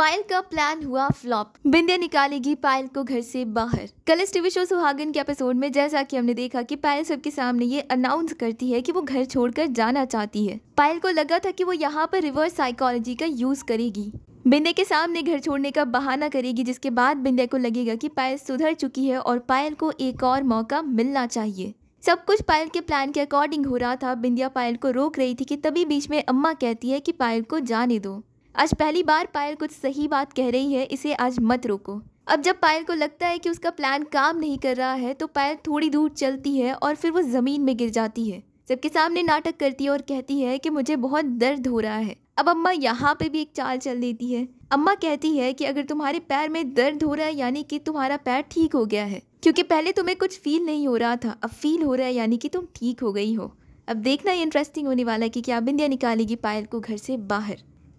पायल का प्लान हुआ फ्लॉप बिंदिया निकालेगी पायल को घर से बाहर इस टीवी शो सुहागन के एपिसोड में जैसा कि हमने देखा कि पायल सबके सामने ये अनाउंस करती है कि वो घर छोड़कर जाना चाहती है पायल को लगा था कि वो यहाँ पर रिवर्स साइकोलॉजी का यूज करेगी बिंदे के सामने घर छोड़ने का बहाना करेगी जिसके बाद बिंदे को लगेगा कि पायल सुधर चुकी है और पायल को एक और मौका मिलना चाहिए सब कुछ पायल के प्लान के अकॉर्डिंग हो रहा था बिंदिया पायल को रोक रही थी कि तभी बीच में अम्मा कहती है कि पायल को जाने दो आज पहली बार पायल कुछ सही बात कह रही है इसे आज मत रोको अब जब पायल को लगता है कि उसका प्लान काम नहीं कर रहा है तो पायल थोड़ी दूर चलती है और फिर वो ज़मीन में गिर जाती है सबके सामने नाटक करती है और कहती है कि मुझे बहुत दर्द हो रहा है अब अम्मा यहाँ पे भी एक चाल चल देती है अम्मा कहती है कि अगर तुम्हारे पैर में दर्द हो रहा है यानी कि तुम्हारा पैर ठीक हो गया है क्योंकि पहले तुम्हें कुछ फील नहीं हो रहा था अब फील हो रहा है यानी कि तुम ठीक हो गई हो अब देखना इंटरेस्टिंग होने वाला है कि क्या बिंदिया निकालेगी पायल को घर से बाहर